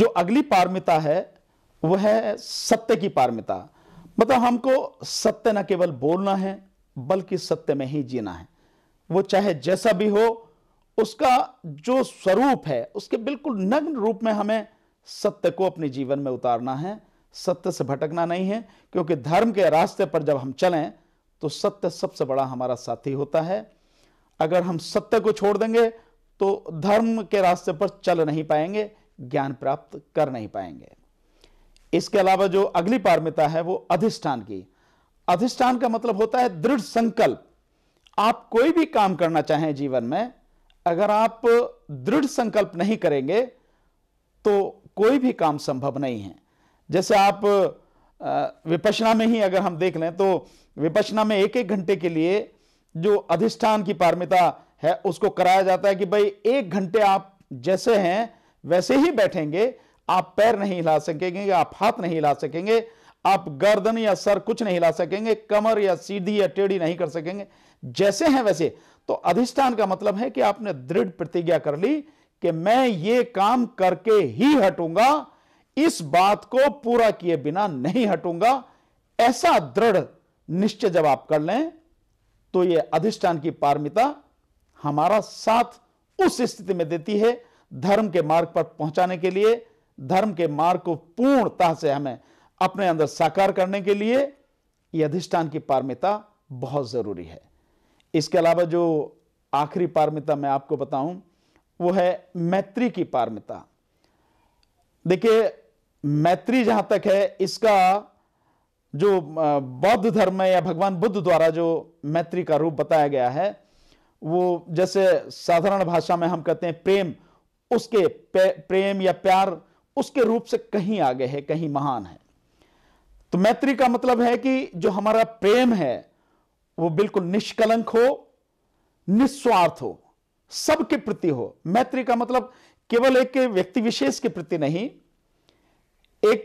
जो अगली पारमिता है वह है सत्य की पारमिता मतलब हमको सत्य न केवल बोलना है बल्कि सत्य में ही जीना है वो चाहे जैसा भी हो उसका जो स्वरूप है उसके बिल्कुल नग्न रूप में हमें सत्य को अपने जीवन में उतारना है सत्य से भटकना नहीं है क्योंकि धर्म के रास्ते पर जब हम चलें तो सत्य सबसे बड़ा हमारा साथी होता है अगर हम सत्य को छोड़ देंगे तो धर्म के रास्ते पर चल नहीं पाएंगे ज्ञान प्राप्त कर नहीं पाएंगे इसके अलावा जो अगली पारमिता है वो अधिष्ठान की अधिष्ठान का मतलब होता है दृढ़ संकल्प आप कोई भी काम करना चाहें जीवन में अगर आप दृढ़ संकल्प नहीं करेंगे तो कोई भी काम संभव नहीं है जैसे आप विपशना में ही अगर हम देख लें तो विपशना में एक एक घंटे के लिए जो अधिष्ठान की पारमिता है उसको कराया जाता है कि भाई एक घंटे आप जैसे हैं वैसे ही बैठेंगे आप पैर नहीं हिला सकेंगे आप हाथ नहीं हिला सकेंगे आप गर्दन या सर कुछ नहीं हिला सकेंगे कमर या सीधी या टेढ़ी नहीं कर सकेंगे जैसे हैं वैसे तो अधिष्ठान का मतलब है कि आपने दृढ़ प्रतिज्ञा कर ली कि मैं ये काम करके ही हटूंगा इस बात को पूरा किए बिना नहीं हटूंगा ऐसा दृढ़ निश्चय जब आप कर लें तो यह अधिष्ठान की पारमिता हमारा साथ उस स्थिति में देती है धर्म के मार्ग पर पहुंचाने के लिए धर्म के मार्ग को पूर्णतः से हमें अपने अंदर साकार करने के लिए यह अधिष्ठान की पारमिता बहुत ज़रूरी है इसके अलावा जो आखिरी पारमिता मैं आपको बताऊं वो है मैत्री की पारमिता देखिए मैत्री जहां तक है इसका जो बौद्ध धर्म में या भगवान बुद्ध द्वारा जो मैत्री का रूप बताया गया है वो जैसे साधारण भाषा में हम कहते हैं प्रेम उसके प्रेम या प्यार उसके रूप से कहीं आगे है कहीं महान है तो मैत्री का मतलब है कि जो हमारा प्रेम है वो बिल्कुल निष्कलंक हो निस्वार्थ हो सबके प्रति हो मैत्री का मतलब केवल एक व्यक्ति विशेष के प्रति नहीं एक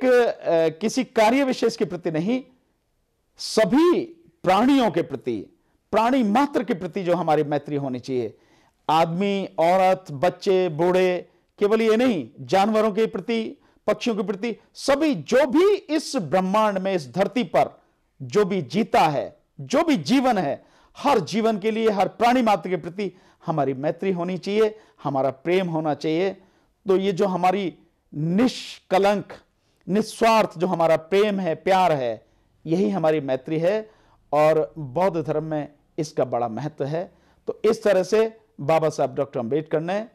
किसी कार्य विशेष के प्रति नहीं सभी प्राणियों के प्रति प्राणी मात्र के प्रति जो हमारी मैत्री होनी चाहिए आदमी औरत बच्चे बूढ़े केवल ये नहीं जानवरों के प्रति पक्षियों के प्रति सभी जो भी इस ब्रह्मांड में इस धरती पर जो भी जीता है जो भी जीवन है हर जीवन के लिए हर प्राणी मात्र के प्रति हमारी मैत्री होनी चाहिए हमारा प्रेम होना चाहिए तो ये जो हमारी निष्कलंक निस्वार्थ जो हमारा प्रेम है प्यार है यही हमारी मैत्री है और बौद्ध धर्म में इसका बड़ा महत्व है तो इस तरह से बाबा साहब डॉक्टर अम्बेडकर ने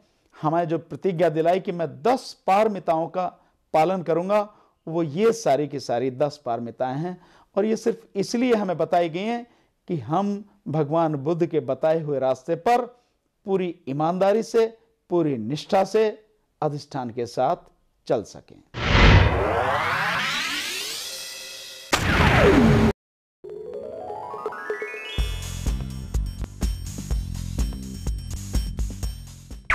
हमें जो प्रतिज्ञा दिलाई कि मैं दस पारमिताओं का पालन करूंगा वो ये सारी की सारी दस पारमिताएं हैं और ये सिर्फ इसलिए हमें बताई गई हैं कि हम भगवान बुद्ध के बताए हुए रास्ते पर पूरी ईमानदारी से पूरी निष्ठा से अधिष्ठान के साथ चल सकें